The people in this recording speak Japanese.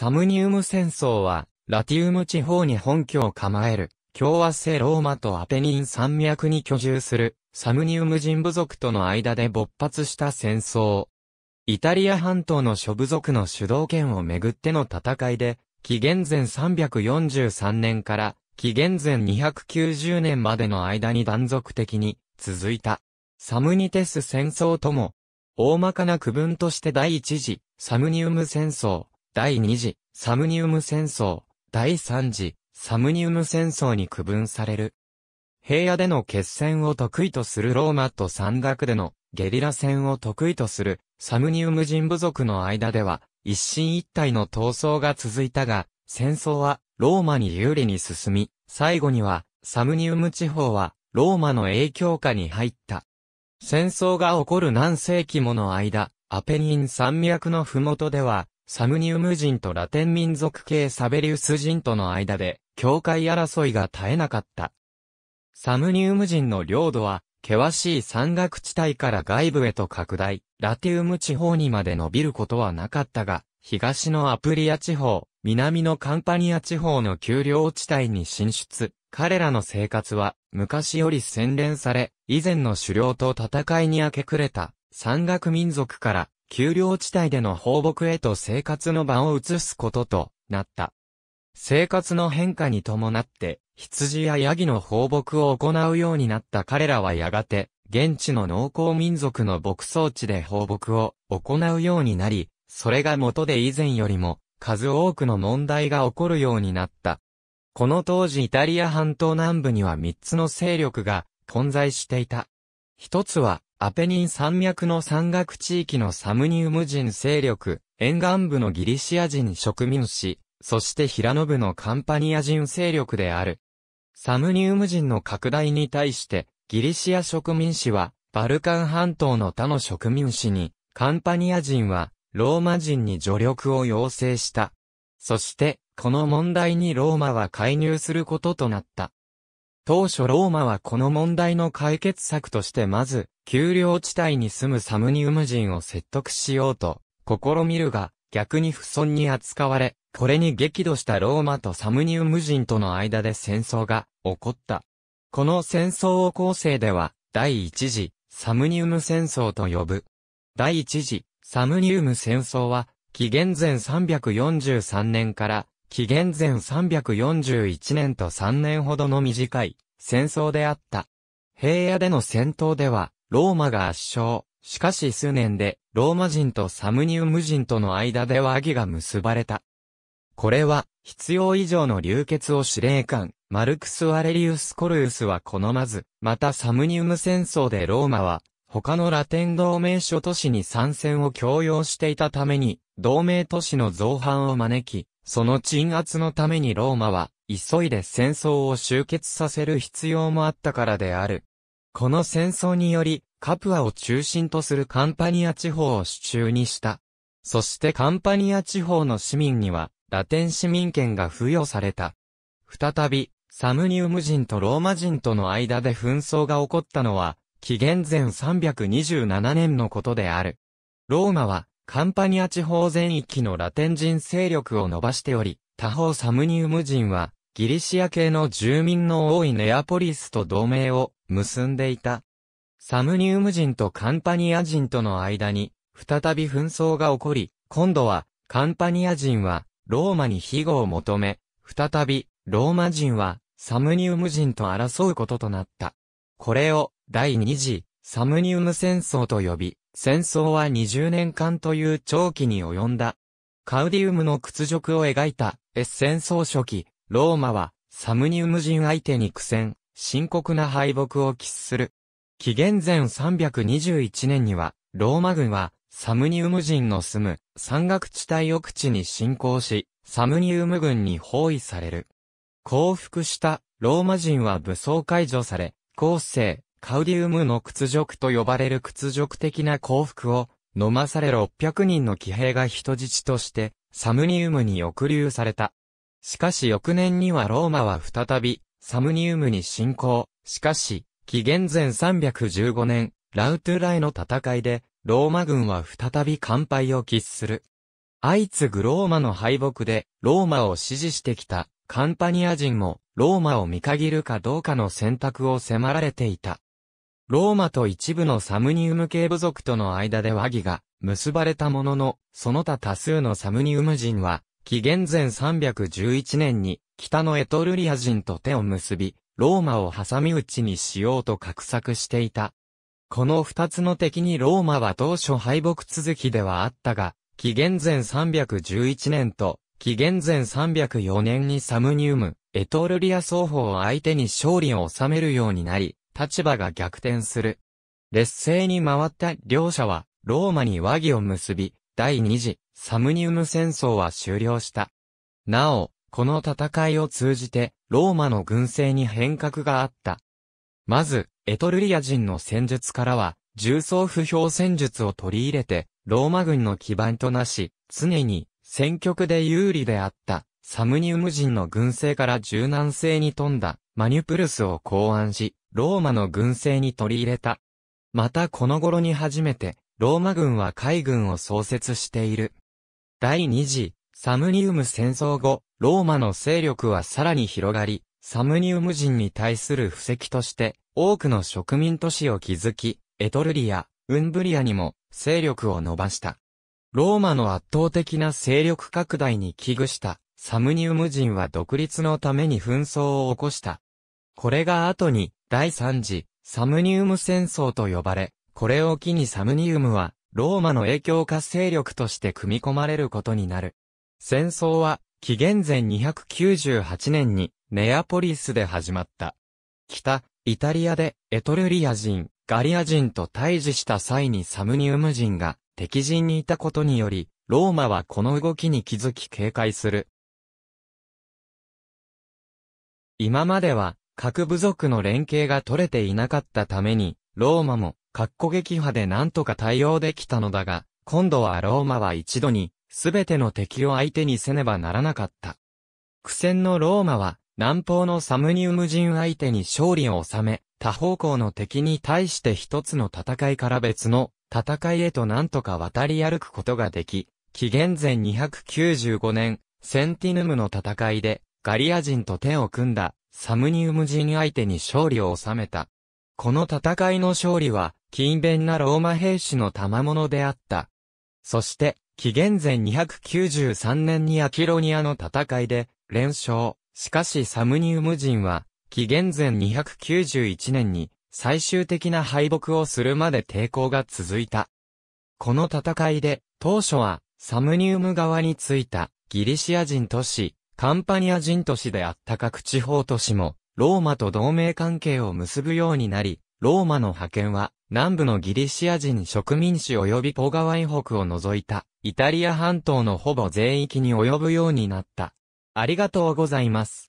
サムニウム戦争は、ラティウム地方に本拠を構える、共和制ローマとアペニン山脈に居住する、サムニウム人部族との間で勃発した戦争。イタリア半島の諸部族の主導権をめぐっての戦いで、紀元前343年から紀元前290年までの間に断続的に続いた。サムニテス戦争とも、大まかな区分として第一次サムニウム戦争、第2次、サムニウム戦争、第3次、サムニウム戦争に区分される。平野での決戦を得意とするローマと山岳でのゲリラ戦を得意とするサムニウム人部族の間では一進一退の闘争が続いたが、戦争はローマに有利に進み、最後にはサムニウム地方はローマの影響下に入った。戦争が起こる何世紀もの間、アペニン山脈の麓では、サムニウム人とラテン民族系サベリウス人との間で、境界争いが絶えなかった。サムニウム人の領土は、険しい山岳地帯から外部へと拡大、ラテウム地方にまで伸びることはなかったが、東のアプリア地方、南のカンパニア地方の丘陵地帯に進出。彼らの生活は、昔より洗練され、以前の狩猟と戦いに明け暮れた、山岳民族から、丘陵地帯での放牧へと生活の場を移すこととなった。生活の変化に伴って、羊やヤギの放牧を行うようになった彼らはやがて、現地の農耕民族の牧草地で放牧を行うようになり、それが元で以前よりも数多くの問題が起こるようになった。この当時イタリア半島南部には3つの勢力が混在していた。一つはアペニン山脈の山岳地域のサムニウム人勢力、沿岸部のギリシア人植民士、そして平野部のカンパニア人勢力である。サムニウム人の拡大に対して、ギリシア植民士は、バルカン半島の他の植民士に、カンパニア人は、ローマ人に助力を要請した。そして、この問題にローマは介入することとなった。当初ローマはこの問題の解決策としてまず、丘陵地帯に住むサムニウム人を説得しようと、試みるが、逆に不損に扱われ、これに激怒したローマとサムニウム人との間で戦争が起こった。この戦争を後世では、第一次、サムニウム戦争と呼ぶ。第一次、サムニウム戦争は、紀元前343年から紀元前341年と3年ほどの短い戦争であった。平野での戦闘では、ローマが圧勝。しかし数年で、ローマ人とサムニウム人との間で和議が結ばれた。これは、必要以上の流血を司令官、マルクス・アレリウス・コルウスは好まず、またサムニウム戦争でローマは、他のラテン同盟諸都市に参戦を強要していたために、同盟都市の造反を招き、その鎮圧のためにローマは、急いで戦争を終結させる必要もあったからである。この戦争により、カプアを中心とするカンパニア地方を手中にした。そしてカンパニア地方の市民には、ラテン市民権が付与された。再び、サムニウム人とローマ人との間で紛争が起こったのは、紀元前327年のことである。ローマは、カンパニア地方全域のラテン人勢力を伸ばしており、他方サムニウム人は、ギリシア系の住民の多いネアポリスと同盟を結んでいた。サムニウム人とカンパニア人との間に、再び紛争が起こり、今度は、カンパニア人は、ローマに庇護を求め、再び、ローマ人は、サムニウム人と争うこととなった。これを、第二次、サムニウム戦争と呼び、戦争は20年間という長期に及んだ。カウディウムの屈辱を描いた、エッセン総書記、ローマは、サムニウム人相手に苦戦、深刻な敗北を喫する。紀元前321年には、ローマ軍は、サムニウム人の住む、山岳地帯奥地に侵攻し、サムニウム軍に包囲される。降伏した、ローマ人は武装解除され、後世、カウディウムの屈辱と呼ばれる屈辱的な幸福を飲まされ600人の騎兵が人質としてサムニウムに抑留された。しかし翌年にはローマは再びサムニウムに侵攻。しかし、紀元前315年、ラウトゥライの戦いで、ローマ軍は再び完敗を喫する。相次ぐローマの敗北で、ローマを支持してきたカンパニア人も、ローマを見限るかどうかの選択を迫られていた。ローマと一部のサムニウム系部族との間で和議が結ばれたものの、その他多数のサムニウム人は、紀元前311年に北のエトルリア人と手を結び、ローマを挟み撃ちにしようと画策していた。この二つの敵にローマは当初敗北続きではあったが、紀元前311年と、紀元前304年にサムニウム、エトルリア双方を相手に勝利を収めるようになり、立場が逆転する。劣勢に回った両者は、ローマに和議を結び、第二次、サムニウム戦争は終了した。なお、この戦いを通じて、ローマの軍勢に変革があった。まず、エトルリア人の戦術からは、重装不評戦術を取り入れて、ローマ軍の基盤となし、常に、戦局で有利であった、サムニウム人の軍勢から柔軟性に富んだ、マニュプルスを考案し、ローマの軍政に取り入れた。またこの頃に初めて、ローマ軍は海軍を創設している。第二次、サムニウム戦争後、ローマの勢力はさらに広がり、サムニウム人に対する布石として、多くの植民都市を築き、エトルリア、ウンブリアにも勢力を伸ばした。ローマの圧倒的な勢力拡大に危惧したサムニウム人は独立のために紛争を起こした。これが後に第3次、サムニウム戦争と呼ばれ、これを機にサムニウムは、ローマの影響化勢力として組み込まれることになる。戦争は、紀元前298年に、ネアポリスで始まった。北、イタリアで、エトルリア人、ガリア人と対峙した際にサムニウム人が、敵陣にいたことにより、ローマはこの動きに気づき警戒する。今までは、各部族の連携が取れていなかったために、ローマも、格好撃破で何とか対応できたのだが、今度はローマは一度に、すべての敵を相手にせねばならなかった。苦戦のローマは、南方のサムニウム人相手に勝利を収め、他方向の敵に対して一つの戦いから別の戦いへと何とか渡り歩くことができ、紀元前295年、センティヌムの戦いで、ガリア人と手を組んだサムニウム人相手に勝利を収めた。この戦いの勝利は、勤勉なローマ兵士の賜物であった。そして、紀元前293年にアキロニアの戦いで、連勝。しかしサムニウム人は、紀元前291年に、最終的な敗北をするまで抵抗が続いた。この戦いで、当初は、サムニウム側についた、ギリシア人都市、カンパニア人都市であった各地方都市も、ローマと同盟関係を結ぶようになり、ローマの派遣は、南部のギリシア人植民地及びポガワイ北を除いた、イタリア半島のほぼ全域に及ぶようになった。ありがとうございます。